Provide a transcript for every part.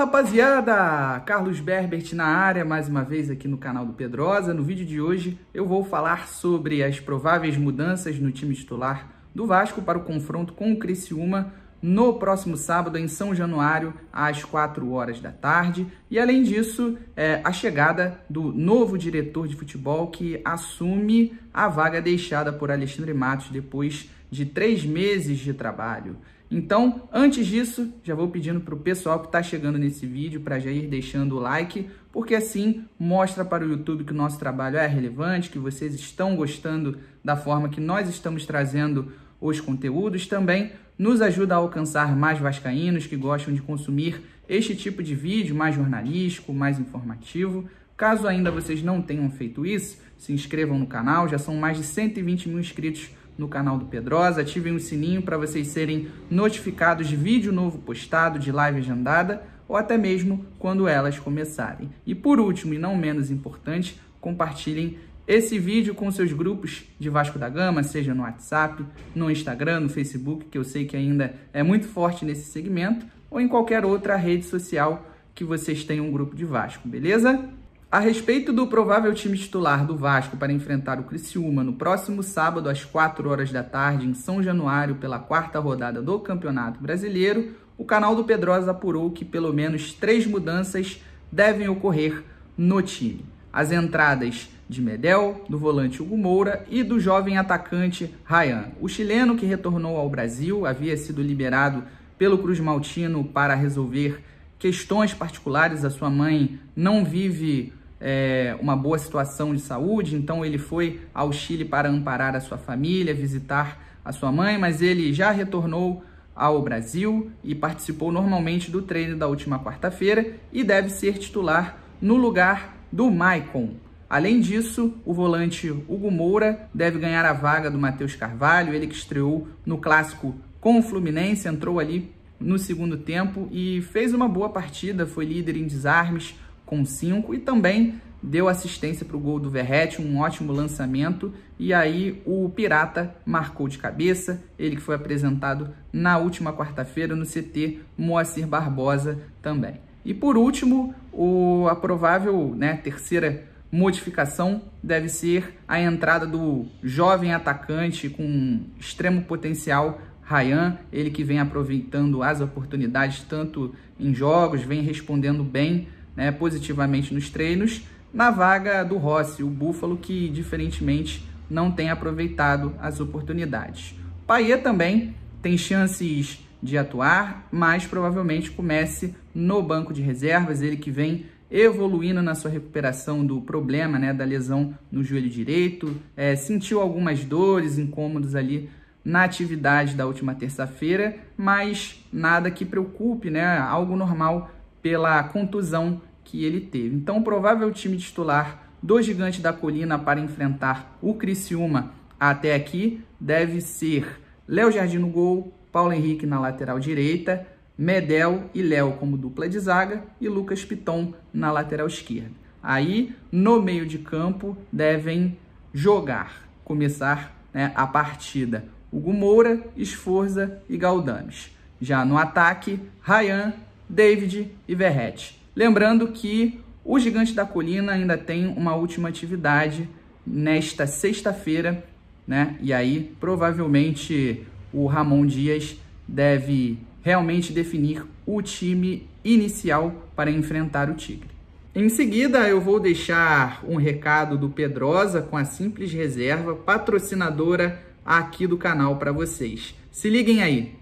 rapaziada! Carlos Berbert na área, mais uma vez aqui no canal do Pedrosa. No vídeo de hoje eu vou falar sobre as prováveis mudanças no time titular do Vasco para o confronto com o Criciúma no próximo sábado em São Januário, às 4 horas da tarde. E além disso, é, a chegada do novo diretor de futebol que assume a vaga deixada por Alexandre Matos depois de três meses de trabalho. Então, antes disso, já vou pedindo para o pessoal que está chegando nesse vídeo para já ir deixando o like, porque assim mostra para o YouTube que o nosso trabalho é relevante, que vocês estão gostando da forma que nós estamos trazendo os conteúdos também nos ajuda a alcançar mais vascaínos que gostam de consumir este tipo de vídeo mais jornalístico, mais informativo. Caso ainda vocês não tenham feito isso, se inscrevam no canal, já são mais de 120 mil inscritos no canal do Pedrosa, ativem o sininho para vocês serem notificados de vídeo novo postado, de live agendada ou até mesmo quando elas começarem. E por último, e não menos importante, compartilhem esse vídeo com seus grupos de Vasco da Gama, seja no WhatsApp, no Instagram, no Facebook, que eu sei que ainda é muito forte nesse segmento, ou em qualquer outra rede social que vocês tenham um grupo de Vasco, beleza? A respeito do provável time titular do Vasco para enfrentar o Criciúma no próximo sábado às 4 horas da tarde em São Januário pela quarta rodada do Campeonato Brasileiro, o canal do Pedrosa apurou que pelo menos três mudanças devem ocorrer no time. As entradas de Medel, do volante Hugo Moura e do jovem atacante Ryan. O chileno que retornou ao Brasil havia sido liberado pelo Cruz Maltino para resolver questões particulares. A sua mãe não vive é, uma boa situação de saúde, então ele foi ao Chile para amparar a sua família, visitar a sua mãe, mas ele já retornou ao Brasil e participou normalmente do treino da última quarta-feira e deve ser titular no lugar do Maicon. Além disso, o volante Hugo Moura deve ganhar a vaga do Matheus Carvalho, ele que estreou no clássico com o Fluminense, entrou ali no segundo tempo e fez uma boa partida, foi líder em desarmes com cinco e também deu assistência para o gol do Verrete, um ótimo lançamento. E aí o Pirata marcou de cabeça, ele que foi apresentado na última quarta-feira no CT Moacir Barbosa também. E por último, o, a provável né, terceira modificação deve ser a entrada do jovem atacante com extremo potencial, Ryan, ele que vem aproveitando as oportunidades tanto em jogos, vem respondendo bem, né, positivamente nos treinos, na vaga do Rossi, o Búfalo que diferentemente não tem aproveitado as oportunidades. Paier também tem chances de atuar, mas provavelmente comece no banco de reservas, ele que vem evoluindo na sua recuperação do problema, né, da lesão no joelho direito, é, sentiu algumas dores, incômodos ali na atividade da última terça-feira, mas nada que preocupe, né, algo normal pela contusão que ele teve. Então, o provável time titular do Gigante da Colina para enfrentar o Criciúma até aqui deve ser Léo Jardim no gol, Paulo Henrique na lateral direita, Medel e Léo como dupla de zaga e Lucas Piton na lateral esquerda. Aí, no meio de campo, devem jogar, começar né, a partida. Hugo Moura, Esforza e Galdames. Já no ataque, Ryan, David e Verrete. Lembrando que o Gigante da Colina ainda tem uma última atividade nesta sexta-feira, né? E aí, provavelmente, o Ramon Dias deve realmente definir o time inicial para enfrentar o Tigre. Em seguida, eu vou deixar um recado do Pedrosa com a Simples Reserva, patrocinadora aqui do canal para vocês. Se liguem aí.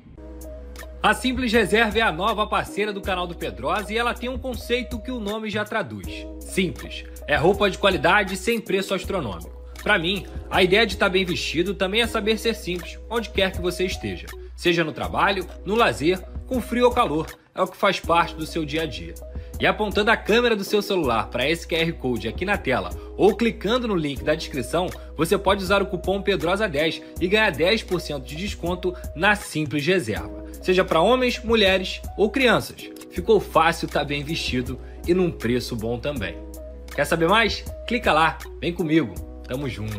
A Simples Reserva é a nova parceira do canal do Pedrosa e ela tem um conceito que o nome já traduz: simples. É roupa de qualidade sem preço astronômico. Para mim, a ideia de estar tá bem vestido também é saber ser simples, onde quer que você esteja. Seja no trabalho, no lazer, com frio ou calor, é o que faz parte do seu dia a dia. E apontando a câmera do seu celular para esse QR Code aqui na tela ou clicando no link da descrição, você pode usar o cupom PEDROSA10 e ganhar 10% de desconto na Simples Reserva. Seja para homens, mulheres ou crianças. Ficou fácil estar tá bem vestido e num preço bom também. Quer saber mais? Clica lá, vem comigo. Tamo junto!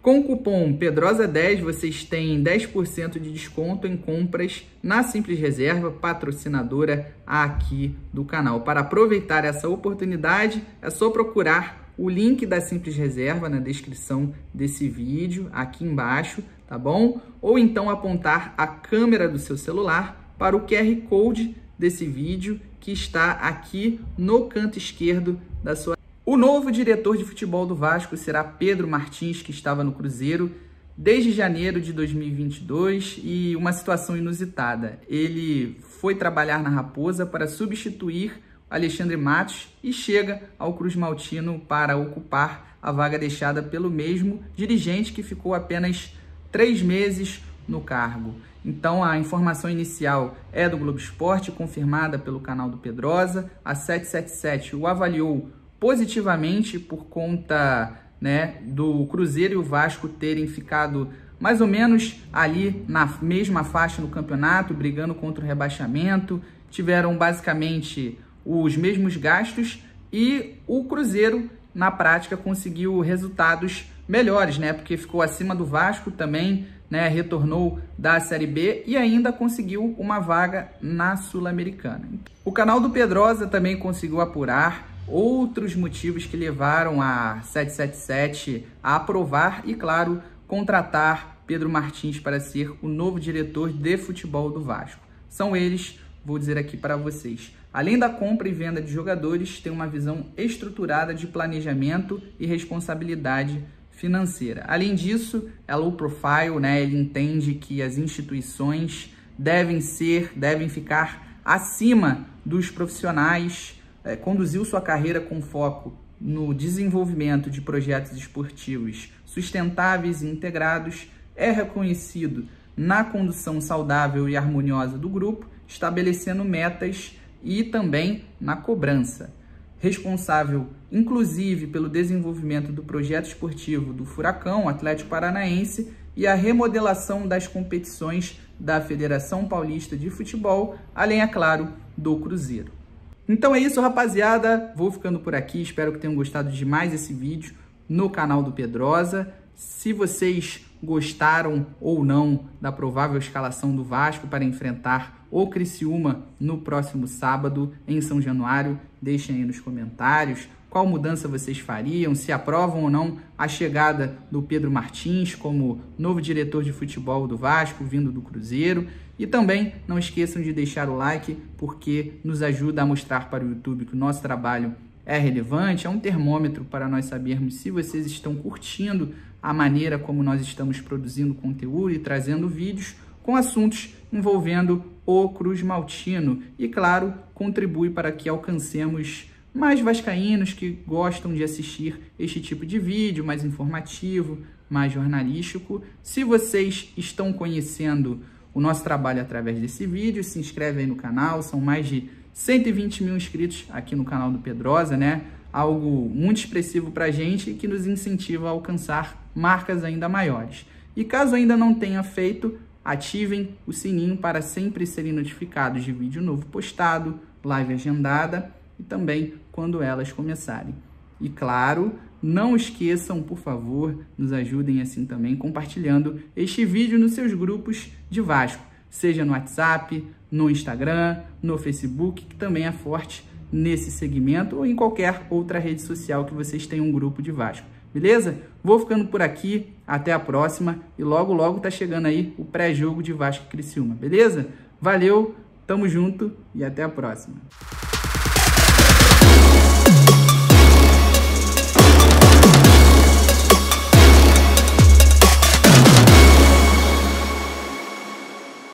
Com o cupom PEDROSA10 vocês têm 10% de desconto em compras na Simples Reserva, patrocinadora aqui do canal. Para aproveitar essa oportunidade, é só procurar o link da Simples Reserva na descrição desse vídeo, aqui embaixo, tá bom? Ou então apontar a câmera do seu celular para o QR Code desse vídeo que está aqui no canto esquerdo da sua o novo diretor de futebol do Vasco será Pedro Martins, que estava no Cruzeiro desde janeiro de 2022 e uma situação inusitada. Ele foi trabalhar na Raposa para substituir Alexandre Matos e chega ao Cruz Maltino para ocupar a vaga deixada pelo mesmo dirigente que ficou apenas três meses no cargo. Então a informação inicial é do Globo Esporte, confirmada pelo canal do Pedrosa. A 777 o avaliou positivamente por conta né, do Cruzeiro e o Vasco terem ficado mais ou menos ali na mesma faixa no campeonato, brigando contra o rebaixamento, tiveram basicamente os mesmos gastos e o Cruzeiro na prática conseguiu resultados melhores, né? Porque ficou acima do Vasco também, né? Retornou da Série B e ainda conseguiu uma vaga na Sul-Americana. O canal do Pedrosa também conseguiu apurar outros motivos que levaram a 777 a aprovar e, claro, contratar Pedro Martins para ser o novo diretor de futebol do Vasco. São eles, vou dizer aqui para vocês. Além da compra e venda de jogadores, tem uma visão estruturada de planejamento e responsabilidade financeira. Além disso, é low profile, né? Ele entende que as instituições devem ser, devem ficar acima dos profissionais é, conduziu sua carreira com foco no desenvolvimento de projetos esportivos sustentáveis e integrados, é reconhecido na condução saudável e harmoniosa do grupo, estabelecendo metas e também na cobrança. Responsável, inclusive, pelo desenvolvimento do projeto esportivo do Furacão Atlético Paranaense e a remodelação das competições da Federação Paulista de Futebol, além, é claro, do Cruzeiro. Então é isso, rapaziada. Vou ficando por aqui. Espero que tenham gostado de mais esse vídeo no canal do Pedrosa. Se vocês gostaram ou não da provável escalação do Vasco para enfrentar o Criciúma no próximo sábado em São Januário, deixem aí nos comentários qual mudança vocês fariam, se aprovam ou não a chegada do Pedro Martins como novo diretor de futebol do Vasco, vindo do Cruzeiro. E também não esqueçam de deixar o like, porque nos ajuda a mostrar para o YouTube que o nosso trabalho é relevante, é um termômetro para nós sabermos se vocês estão curtindo a maneira como nós estamos produzindo conteúdo e trazendo vídeos com assuntos envolvendo o Cruz Maltino. E claro, contribui para que alcancemos mais vascaínos que gostam de assistir este tipo de vídeo, mais informativo, mais jornalístico. Se vocês estão conhecendo o nosso trabalho é através desse vídeo. Se inscreve aí no canal, são mais de 120 mil inscritos aqui no canal do Pedrosa, né? Algo muito expressivo para a gente e que nos incentiva a alcançar marcas ainda maiores. E caso ainda não tenha feito, ativem o sininho para sempre serem notificados de vídeo novo postado, live agendada e também quando elas começarem. E claro, não esqueçam, por favor, nos ajudem assim também compartilhando este vídeo nos seus grupos de Vasco, seja no WhatsApp, no Instagram, no Facebook, que também é forte nesse segmento ou em qualquer outra rede social que vocês tenham um grupo de Vasco. Beleza? Vou ficando por aqui, até a próxima e logo logo tá chegando aí o pré-jogo de Vasco e Criciúma, beleza? Valeu, tamo junto e até a próxima.